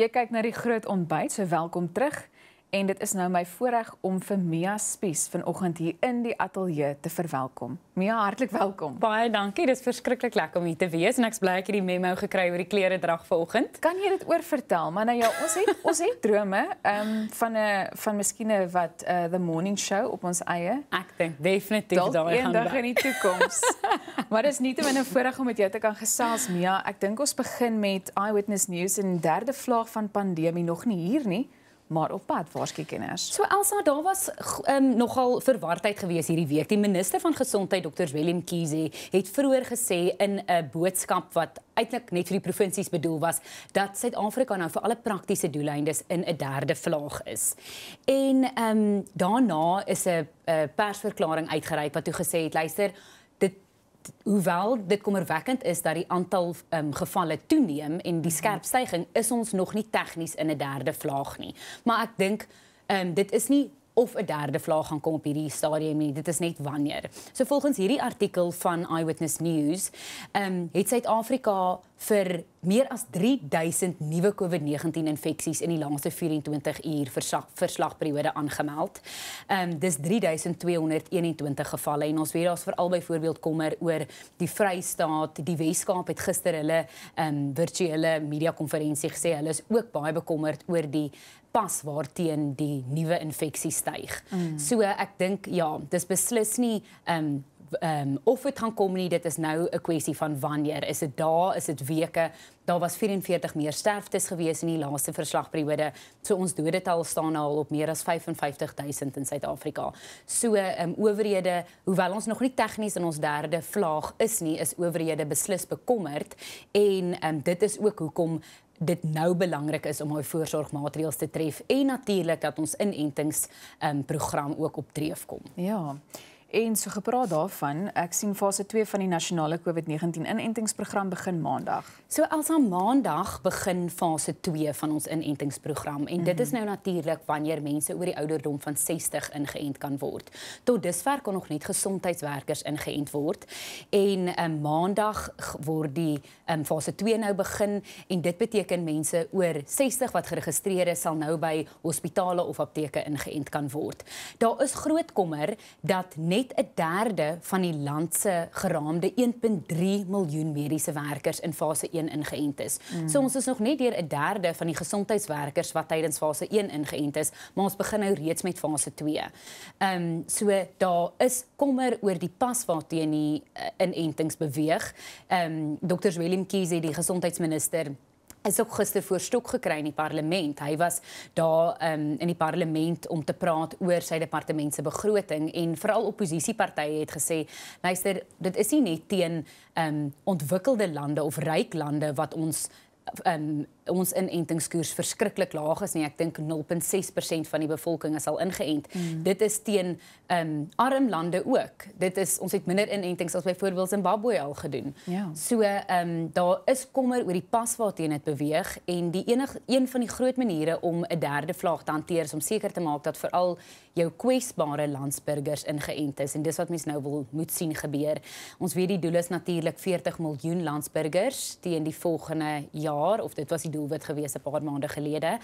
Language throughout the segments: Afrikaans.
Jy kyk na die groot ontbyt, so welkom terug en dit is nou my voorreg om vir Mia Spies vanoggend hier in die ateljee te verwelkom. Mia, hartlik welkom. Baie dankie. Dit is verskriklik lekker om hier te wees en ek's bly ek het die memo gekry oor die klere drag vanoggend. Kan jy dit oortel? Maar nou ja, ons het ons het drome um, van 'n van miskien 'n wat uh, the morning show op ons eie. Ek dink definitief daai gaan eendag in die toekoms. maar dis nie te min 'n voorreg om met jou te kan gesels Mia. Ek dink ons begin met eyewitness news en derde vloeg van pandemie nog nie hier nie maar op pad waarskynlik kinders. So Elsa, daar was um, nogal verwardheid gewees hierdie week. Die minister van gesondheid Dr. Willem Kiese het vroeër gesê in 'n boodskap wat eintlik net vir die provinsies bedoel was dat Suid-Afrika nou vir alle praktiese doeleindes in 'n derde vlaag is. En ehm um, daarna is 'n persverklaring uitgereik wat toe gesê het, luister, hoewel dit kommerwekkend is dat die aantal um, gevalle toeneem en die mhm. skerp stygings is ons nog nie tegnies in 'n derde vlaag nie. Maar ek dink um, dit is nie of 'n derde vlaag gaan kom op hierdie stadium nie. Dit is net wanneer. So volgens hierdie artikel van Eyewitness News, ehm um, het Suid-Afrika vir meer as 3000 nuwe COVID-19 infeksies in die laaste 24 uur verslagperiode aangemeld. Ehm um, dis 3221 gevalle en ons weet daar's veral byvoorbeeld kommer oor die Vrystaat, die Weskaap het gister hulle ehm um, virtuele media konferensie gesê hulle is ook baie bekommerd oor die pas waarteen die nuwe infeksie styg. Mm. So ek dink ja, dis beslis nie ehm um, ehm um, of dit gaan kom nie, dit is nou 'n kwessie van wanneer. Is dit dae, is dit weke? Daar was 44 meer sterftes gewees in die laaste verslagperiode. So ons dodetal staan nou al op meer as 55000 in Suid-Afrika. So ehm um, owerhede, hoewel ons nog nie tegnies in ons derde vlaag is nie, is owerhede beslis bekommerd en ehm um, dit is ook hoekom dit nou belangrik is om daai voorsorgmaatreëls te tref en natuurlik dat ons inentings ehm um, program ook op tref kom. Ja. En so gepraat daarvan, ek sien fase 2 van die nasionale COVID-19 inentingsprogram begin maandag. So alsa maandag begin fase 2 van ons inentingsprogram en dit mm -hmm. is mhm. nou natuurlik wanneer mense oor die ouderdom van 60 ingeënt kan word. Tot dusver kon nog net gesondheidswerkers ingeënt word. En um, maandag word die um, fase 2 nou begin en dit beteken mense oor 60 wat geregistreer is sal nou by hospitale of apteke ingeënt kan word. Daar is groot kommer dat net net 'n derde van die land se geraamde 1.3 miljoen mediese werkers in fase 1 ingeënt is. Mm. So ons is nog net deur 'n derde van die gesondheidswerkers wat tydens fase 1 ingeënt is, maar ons begin nou reeds met fase 2. Ehm um, so daar is kommer oor die pas waarteen die uh, inentings beweeg. Ehm um, Dr. Willem Kies het die gesondheidsminister is ook gister voor stok gekry in die parlement. Hy was daar um, in die parlement om te praat oor sy departement se begroting en veral oppositiepartye het gesê, luister, dit is nie net teen um, ontwikkelde lande of ryk lande wat ons um, ons inentingskoers verskriklik laag is nie. Ek dink 0.6% van die bevolking is al ingeënt. Mm. Dit is teen um arm lande ook. Dit is ons het minder inentings as byvoorbeeld Zimbabwe al gedoen. Yeah. Ja. So um daar is kommer oor die pas waarteen dit beweeg en die enig een van die groot maniere om 'n derde vlaag te hanteer is om seker te maak dat veral jou kwesbare landsburgers ingeënt is en dis wat mense nou wil moet sien gebeur. Ons weet die doel is natuurlik 40 miljoen landsburgers teen die volgende jaar of dit was die doelwit gewees 'n paar maande gelede.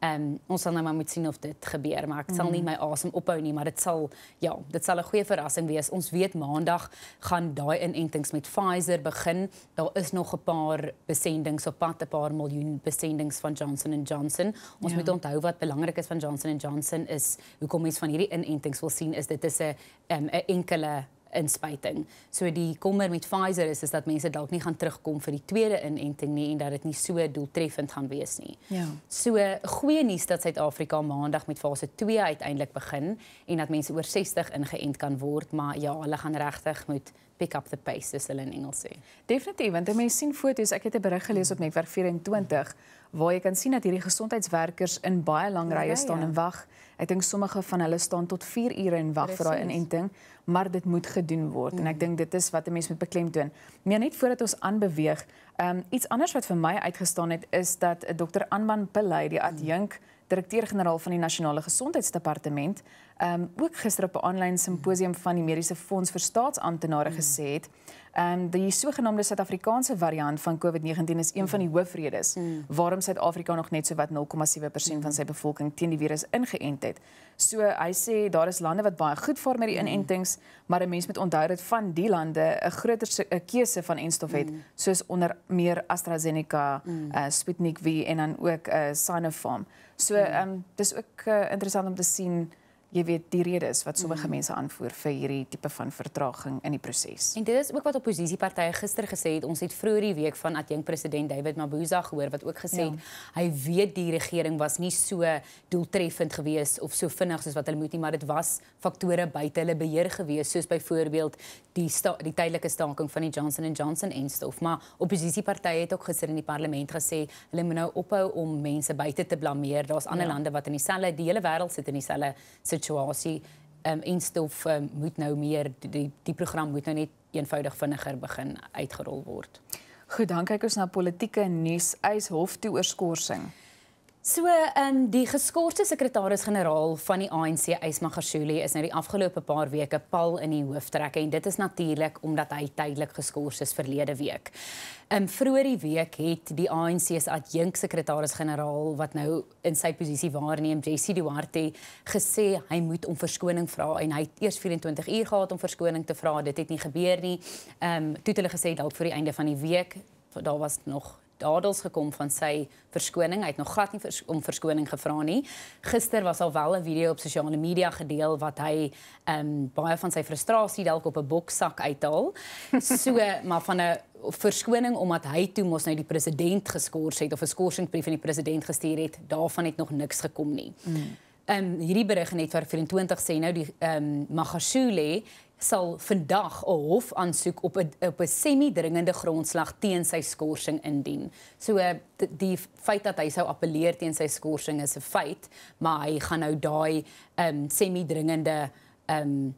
Ehm um, ons sal nou maar moet sien of dit gebeur, maar ek sal nie mm. my asem ophou nie, maar dit sal ja, dit sal 'n goeie verrassing wees. Ons weet Maandag gaan daai inentings met Pfizer begin. Daar is nog 'n paar besendings op pad, 'n paar miljoen besendings van Johnson & Johnson. Ons ja. moet onthou wat belangrik is van Johnson & Johnson is hoekom mense van hierdie inentings wil sien is dit is 'n ehm, 'n um, enkele inspuiting. So die kommer met Pfizer is is dat mense dalk nie gaan terugkom vir die tweede inenting nie en dat dit nie so doeltreffend gaan wees nie. Ja. So goeie nuus dat Suid-Afrika Maandag met fase 2 uiteindelik begin en dat mense oor 60 ingeënt kan word, maar ja, hulle gaan regtig met pick up the pace as hulle in Engels sê. Definitief, want mense sien foto's, ek het 'n berig gelees op Netwerk 24 waar jy kan sien dat hierdie gesondheidswerkers in baie lang ja, rye ja, staan ja. en wag. Ek dink sommige van hulle staan tot 4 ure in wag vir daai inenting, maar dit moet gedoen word mm. en ek dink dit is wat 'n mens moet beklemtoon. Meer net voordat ons aanbeweeg, um, iets anders wat vir my uitgestaan het is dat Dr. Anman Pillay, die hmm. adjunk direkteur-generaal van die Nasionale Gesondheidsdepartement, ehm um, ook gister op 'n aanlyn simposium van die Mediese Fonds vir Staatsamptenare mm. gesê het ehm um, dat die sogenaamde Suid-Afrikaanse variant van COVID-19 is een mm. van die mm. hoofredes mm. waarom Suid-Afrika nog net so wat 0,7% mm. van sy bevolking teen die virus ingeënt het. So hy sê daar is lande wat baie goed vaar met die mm. inentings, mm. maar 'n mens moet onthou dat van die lande 'n groter 'n keuse van enstof het, mm. soos onder meer AstraZeneca, mm. uh, Sputnik V en dan ook uh, Sinopharm. So mm. ehm um, dis ook uh, interessant om te sien jy weet die redes wat sommige mm. mense aanvoer vir hierdie tipe van vertraging in die proses. En dit is ook wat oppositiepartye gister gesê het. Ons het vroeër die week van adjunk president David Mabuza gehoor wat ook gesê ja. het ja. hy weet die regering was nie so doeltreffend geweest of so vinnig soos wat hulle moet nie, maar dit was faktore buite hulle beheer geweest soos byvoorbeeld die die tydelike staking van die Johnson & Johnson en stof. Maar oppositiepartye het ook gister in die parlement gesê hulle moet nou ophou om mense buite te blameer. Daar's ander ja. lande wat in dieselfde die hele wêreld sit in dieselfde situasie um, en stil um, ehm, moet nou meer die die program moet nou net eenvoudig vinniger begin uitgerol word. Goed, dan kyk ons na politieke nuus, eis hof toe oorskorsing. So, um, die geskorte sekretaris-generaal van die ANC, Ysma Gashuli, is nou die afgelope paar weke pal in die hooftrekke en dit is natuurlik omdat hy tydelik geskort is verlede week. Um vroeër die week het die ANC se adjunk sekretaris-generaal wat nou in sy posisie waarneem, JC Duarte, gesê hy moet om verskoning vra en hy het eers 24 uur gehad om verskoning te vra. Dit het nie gebeur nie. Um toe het hulle gesê dalk vir die einde van die week daar was nog dadels gekom van sy verskoning. Hy het nog glad nie vers om verskoning gevra nie. Gister was al wel 'n video op sosiale media gedeel wat hy ehm um, baie van sy frustrasie dalk op 'n boksak uithaal. So, maar van 'n verskoning omdat hy toe mos nou die president geskort het of 'n skorsingsbrief aan die president gestuur het, daarvan het nog niks gekom nie. Mm. Ehm um, hierdie berig net vir 24 sê nou die ehm um, Magashule sal vandag 'n hof aansoek op 'n op 'n semi-dringende grondslag teen sy skorsing indien. So die feit dat hy sou appeleer teen sy skorsing is 'n feit, maar hy gaan nou daai um semi-dringende um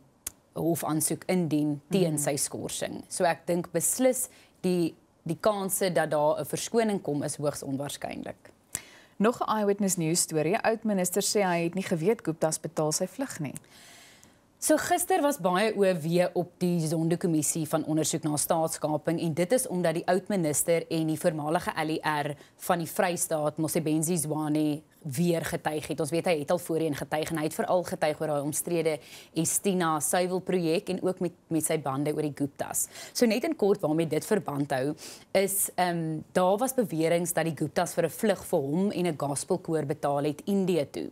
hof aansoek indien teen mm -hmm. sy skorsing. So ek dink beslis die die kanse dat daar 'n verskoning kom is hoogs onwaarskynlik. Nog 'n eyewitness nuus storie. Oud minister sê hy het nie geweet Gupta se betaal sy vlug nie. So gister was baie OW op die Sondekommissie van ondersoek na staatskaping en dit is omdat die oudminister en die voormalige ALR e van die Vrystaat Mosebenzi Zwane weer getuig het. Ons weet hy het al voorheen getuig en hy het veral getuig oor daai omstrede Estina Suiwel projek en ook met met sy bande oor die Guptas. So net in kort waarmee dit verband hou is ehm um, daar was beweringe dat die Guptas vir 'n vlug vir hom en 'n gospelkoor betaal het Indië toe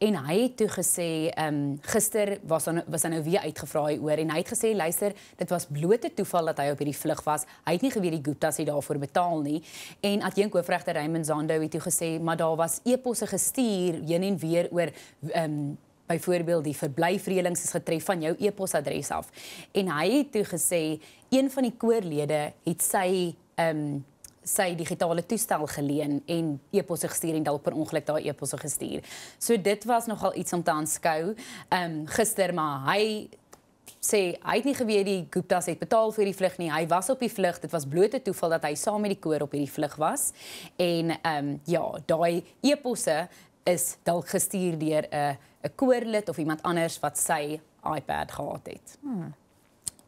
en hy het toe gesê ehm um, gister was dan nou, was hy nou weer uitgevraai oor en hy het gesê luister dit was blote toeval dat hy op hierdie vlug was hy het nie geweet die Guptas het daarvoor betaal nie en adjunk hoofregter Raymond Zando het toe gesê maar daar was eposse gestuur heen en weer oor ehm um, byvoorbeeld die verblyfreëlings is getref van jou eposadres af en hy het toe gesê een van die koorlede het sy ehm um, sy digitale toestel geleen en eposse gestuur en dalk per ongeluk daai eposse gestuur. So dit was nogal iets om te aanskou. Ehm um, gister maar hy sê hy het nie geweet die Guptas het betaal vir die vlug nie. Hy was op die vlug. Dit was blote toeval dat hy saam met die koor op hierdie vlug was. En ehm um, ja, daai eposse is dalk gestuur deur 'n 'n koorlid of iemand anders wat sy iPad gehad het. Hmm.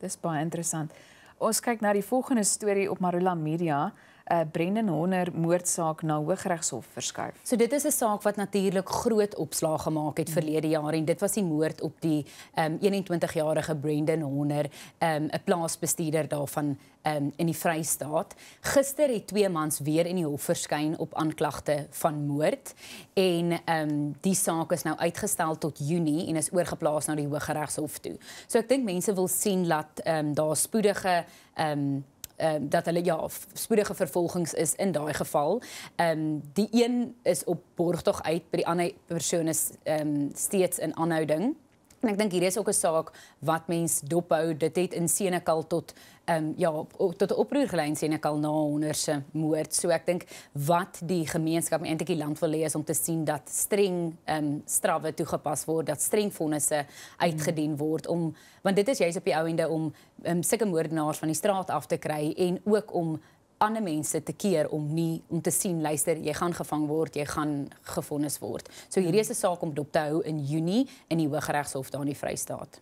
Dis baie interessant. Ons kyk na die volgende storie op Marula Media uh, Brendan Horner moordsaak na Hooggeregshof verskuif. So dit is 'n saak wat natuurlik groot opslag gemaak het verlede jaar en dit was die moord op die um, ehm, 21-jarige Brendan Horner, ehm, 'n um, plaasbestuurder daarvan um, in die Vrystaat. Gister het twee mans weer in die hof verskyn op aanklagte van moord en um, die saak is nou uitgestel tot Junie en is oorgeplaas na die Hooggeregshof toe. So ek dink mense wil sien dat um, daar spoedige ehm um, ehm um, dat hulle ja spoedige vervolgings is in daai geval. Ehm um, die een is op borgtog uit by die ander persoon is ehm um, steeds in aanhouding. En ek dink hier is ook 'n saak wat mense dop hou. Dit het in Senekal tot ehm um, ja, tot 'n oproer gelei in Senekal na honderde se moord. So ek dink wat die gemeenskap eintlik die land wil hê is om te sien dat streng ehm um, strawwe toegepas word, dat streng vonnisse uitgedien word om want dit is juis op die ou ende om ehm um, sulke moordenaars van die straat af te kry en ook om ander mense te keer om nie om te sien luister jy gaan gevang word jy gaan gefonnis word. So hierdie is 'n hmm. saak om dop te hou in Junie in die Hooggeregshof daar in die Vrystaat.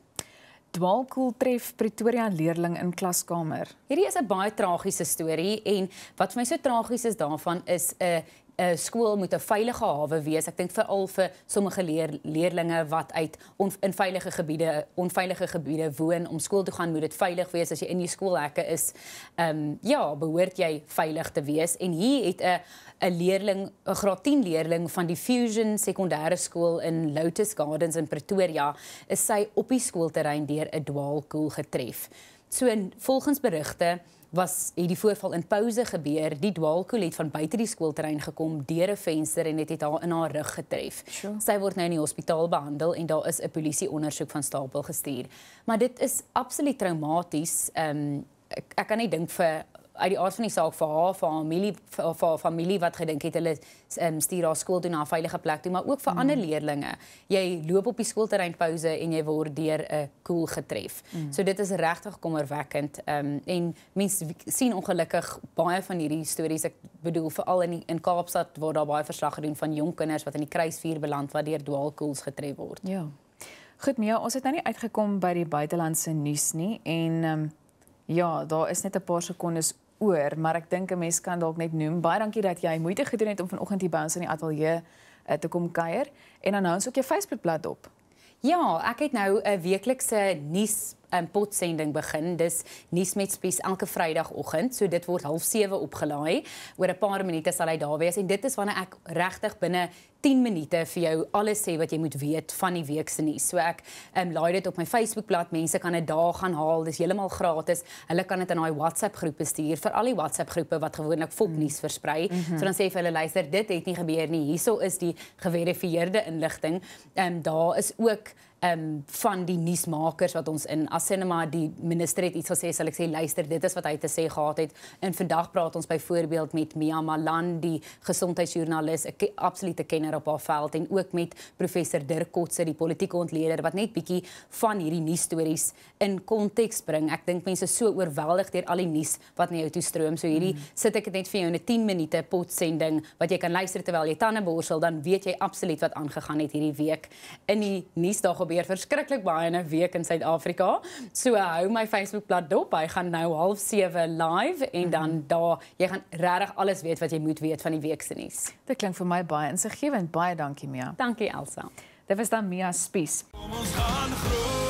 Dwaalkoel tref Pretoria leerling in klaskamer. Hierdie is 'n baie tragiese storie en wat vir my so tragies is daarvan is 'n uh, eh, 'n skool moet 'n veilige hawe wees. Ek dink veral vir sommige leer, leerlinge wat uit onveilige gebiede, onveilige gebiede woon om skool toe gaan, moet dit veilig wees as jy in die skoolhekke is. Ehm um, ja, behoort jy veilig te wees en hier het 'n 'n leerling, 'n graad 10 leerling van die Fusion Sekondêre Skool in Lotus Gardens in Pretoria, is sy op die skoolterrein deur 'n dwaalkoel getref. So volgens berigte was het die voorval in pouse gebeur. Die dwaalkoel het van buite die skoolterrein gekom deur 'n venster en dit het haar in haar rug getref. Sure. Sy word nou in die hospitaal behandel en daar is 'n polisie ondersoek van stapel gestuur. Maar dit is absoluut traumaties. Ehm um, ek, ek kan nie dink vir uit die aard van die saak vir haar familie vir haar familie wat gedink het hulle um, stuur haar skool toe na 'n veilige plek toe maar ook vir mm. ander leerdlinge jy loop op die skoolterrein pouse en jy word deur 'n uh, koel cool getref mm. so dit is regtig kommerwekkend um, en mense sien ongelukkig baie van hierdie stories ek bedoel veral in die, in Kaapstad waar daar baie verslag gedoen van jong kinders wat in die kruisvuur beland wat deur dwaalkoels getref word ja goed mee ons het nou nie uitgekom by die buitelandse nuus nie en um, Ja, daar is net 'n paar sekondes oor, maar ek dink 'n mens kan dalk net noem. Baie dankie dat jy moeite gedoen het om vanoggend hier by ons in die ateljee uh, te kom kuier en dan nou ons ook jou Facebookblad op. Ja, ek het nou 'n weeklikse nuus um, potsending begin. Dis nuus met spes elke Vrydagoggend. So dit word 07:30 opgelaai. Oor 'n paar minute sal hy daar wees en dit is wanneer ek regtig binne 10 minute vir jou alles sê wat jy moet weet van die week se nuus. So ek um, laai dit op my Facebookblad. Mense kan dit daar gaan haal. Dis heeltemal gratis. Hulle kan dit in daai WhatsApp groepe stuur vir al die WhatsApp groepe wat gewoonlik fopnuus versprei. Mm -hmm. So dan sê vir hulle luister, dit het nie gebeur nie. Hierso is die geverifieerde inligting. Ehm um, daar is ook ehm um, van die nuusmakers wat ons in Assinema die minister het iets gesê sal ek sê luister dit is wat hy te sê gehad het en vandag praat ons byvoorbeeld met Mia Malan die gesondheidsjoernalis 'n absolute kenner meer op haar veld en ook met professor Dirk Kotse die politieke ontleder wat net bietjie van hierdie nuus stories in konteks bring. Ek dink mense is so oorweldig deur al die nuus wat na jou toe stroom. So hierdie mm. sit ek net vir jou in 'n 10 minute potsending wat jy kan luister terwyl jy tande borsel, dan weet jy absoluut wat aangegaan het hierdie week in die nuus. Daar gebeur verskriklik baie in 'n week in Suid-Afrika. So uh, hou my Facebookblad dop. Hy gaan nou 07:30 live en dan mhm. daar jy gaan regtig alles weet wat jy moet weet van die week se nuus. Dit klink vir my baie insiggewend. Baie dankie Mia. Dankie Elsa. Dit was dan Mia Spies. Ons gaan groei.